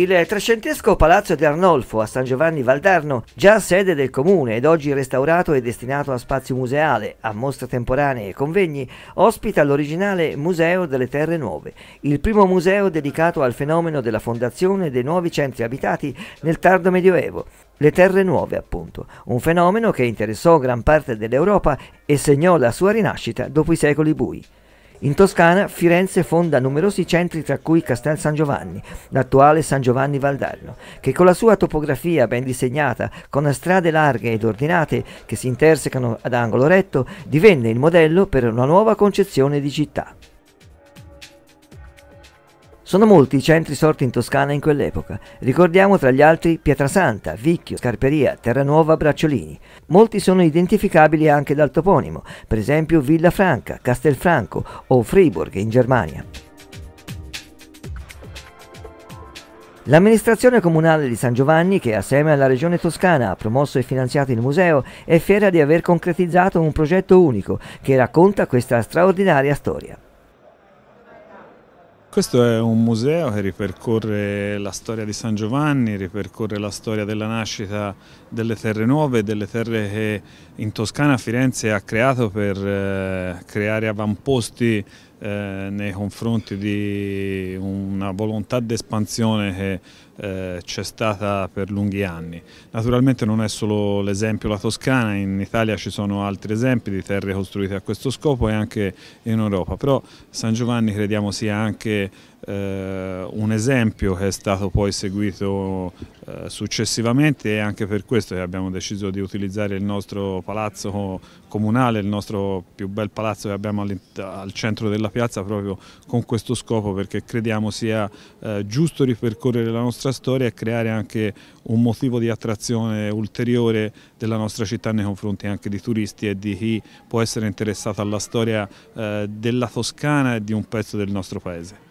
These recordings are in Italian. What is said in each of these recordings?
Il trecentesco palazzo di Arnolfo a San Giovanni Valdarno, già sede del comune ed oggi restaurato e destinato a spazio museale, a mostre temporanee e convegni, ospita l'originale Museo delle Terre Nuove, il primo museo dedicato al fenomeno della fondazione dei nuovi centri abitati nel tardo medioevo. Le Terre Nuove, appunto, un fenomeno che interessò gran parte dell'Europa e segnò la sua rinascita dopo i secoli bui. In Toscana, Firenze fonda numerosi centri tra cui Castel San Giovanni, l'attuale San Giovanni Valdarno, che con la sua topografia ben disegnata, con strade larghe ed ordinate che si intersecano ad angolo retto, divenne il modello per una nuova concezione di città. Sono molti i centri sorti in Toscana in quell'epoca. Ricordiamo tra gli altri Pietrasanta, Vicchio, Scarperia, Terranuova, Bracciolini. Molti sono identificabili anche dal toponimo, per esempio Villa Franca, Castelfranco o Friburg in Germania. L'amministrazione comunale di San Giovanni, che assieme alla regione toscana ha promosso e finanziato il museo, è fiera di aver concretizzato un progetto unico che racconta questa straordinaria storia. Questo è un museo che ripercorre la storia di San Giovanni, ripercorre la storia della nascita delle terre nuove, delle terre che in Toscana Firenze ha creato per eh, creare avamposti eh, nei confronti di una volontà d'espansione che eh, c'è stata per lunghi anni. Naturalmente non è solo l'esempio la Toscana, in Italia ci sono altri esempi di terre costruite a questo scopo e anche in Europa, però San Giovanni crediamo sia anche eh, un esempio che è stato poi seguito eh, successivamente e anche per questo che abbiamo deciso di utilizzare il nostro palazzo comunale, il nostro più bel palazzo che abbiamo al centro della sulla piazza proprio con questo scopo perché crediamo sia eh, giusto ripercorrere la nostra storia e creare anche un motivo di attrazione ulteriore della nostra città nei confronti anche di turisti e di chi può essere interessato alla storia eh, della Toscana e di un pezzo del nostro paese.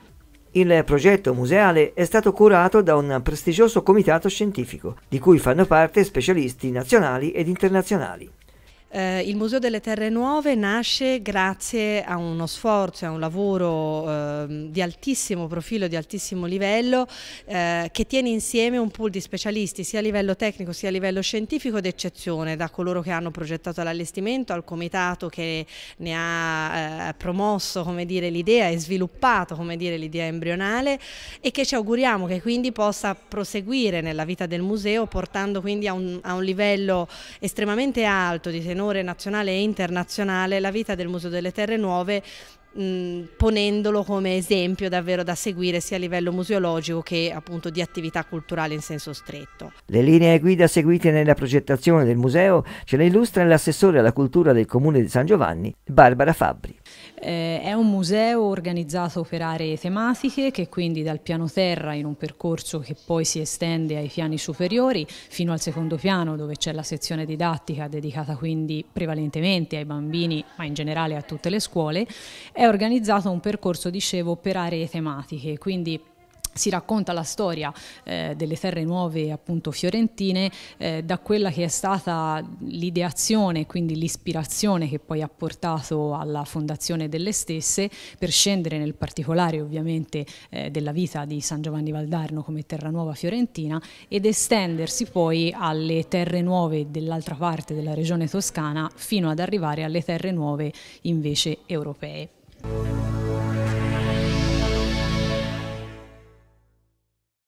Il progetto museale è stato curato da un prestigioso comitato scientifico, di cui fanno parte specialisti nazionali ed internazionali. Eh, il Museo delle Terre Nuove nasce grazie a uno sforzo, a un lavoro eh, di altissimo profilo, di altissimo livello, eh, che tiene insieme un pool di specialisti sia a livello tecnico sia a livello scientifico d'eccezione, da coloro che hanno progettato l'allestimento al comitato che ne ha eh, promosso l'idea e sviluppato l'idea embrionale e che ci auguriamo che quindi possa proseguire nella vita del museo portando quindi a un, a un livello estremamente alto di tenuta tenore nazionale e internazionale la vita del Museo delle Terre Nuove ponendolo come esempio davvero da seguire sia a livello museologico che appunto di attività culturale in senso stretto. Le linee guida seguite nella progettazione del museo ce le illustra l'assessore alla cultura del comune di San Giovanni, Barbara Fabbri. Eh, è un museo organizzato per aree tematiche che quindi dal piano terra in un percorso che poi si estende ai piani superiori fino al secondo piano dove c'è la sezione didattica dedicata quindi prevalentemente ai bambini ma in generale a tutte le scuole, è organizzato un percorso dicevo per aree tematiche, quindi si racconta la storia eh, delle terre nuove appunto fiorentine eh, da quella che è stata l'ideazione, quindi l'ispirazione che poi ha portato alla fondazione delle stesse per scendere nel particolare ovviamente eh, della vita di San Giovanni Valdarno come terra nuova fiorentina ed estendersi poi alle terre nuove dell'altra parte della regione toscana fino ad arrivare alle terre nuove invece europee.